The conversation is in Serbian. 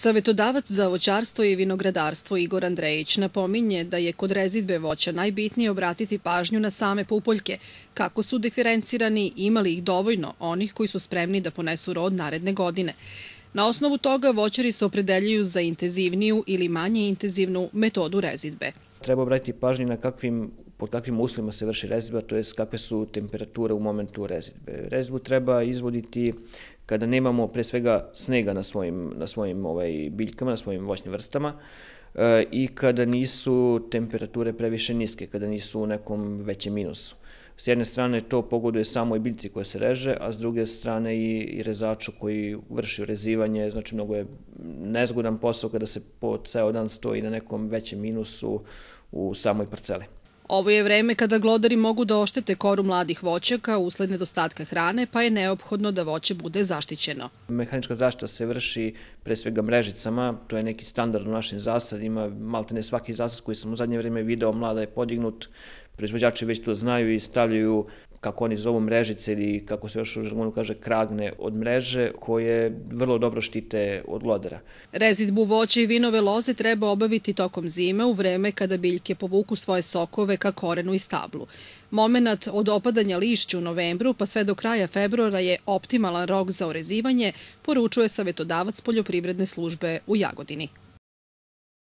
Savetodavac za voćarstvo i vinogradarstvo Igor Andrejić napominje da je kod rezidbe voća najbitnije obratiti pažnju na same pupoljke, kako su diferencirani i imali ih dovoljno onih koji su spremni da ponesu rod naredne godine. Na osnovu toga voćari se opredeljuju za intenzivniju ili manje intenzivnu metodu rezidbe. Treba obratiti pažnju na kakvim pod kakvim uslovima se vrši rezidba, to je kakve su temperature u momentu rezidbe. Rezidbu treba izvoditi kada nemamo pre svega snega na svojim, na svojim ovaj, biljkama, na svojim voćnim vrstama, e, i kada nisu temperature previše niske, kada nisu u nekom većem minusu. S jedne strane to pogoduje samo i biljci koja se reže, a s druge strane i, i rezaču koji vrši rezivanje, znači mnogo je nezgodan posao kada se po ceo dan stoji na nekom većem minusu u samoj parceli. Ovo je vreme kada glodari mogu da oštete koru mladih voćaka usled nedostatka hrane, pa je neophodno da voće bude zaštićeno. Mehanička zaštita se vrši pre svega mrežicama, to je neki standard u našim zasadima, malte ne svaki zasad koji sam u zadnje vreme video, mlada je podignut proizvođači već to znaju i stavljaju kako oni zovu mrežice ili kako se još u žargonu kaže kragne od mreže koje vrlo dobro štite od lodara. Rezidbu voća i vinove loze treba obaviti tokom zime u vreme kada biljke povuku svoje sokove ka korenu i stablu. Momenat od opadanja lišća u novembru pa sve do kraja februara je optimalan rok za orezivanje, poručuje savjetodavac poljoprivredne službe u Jagodini.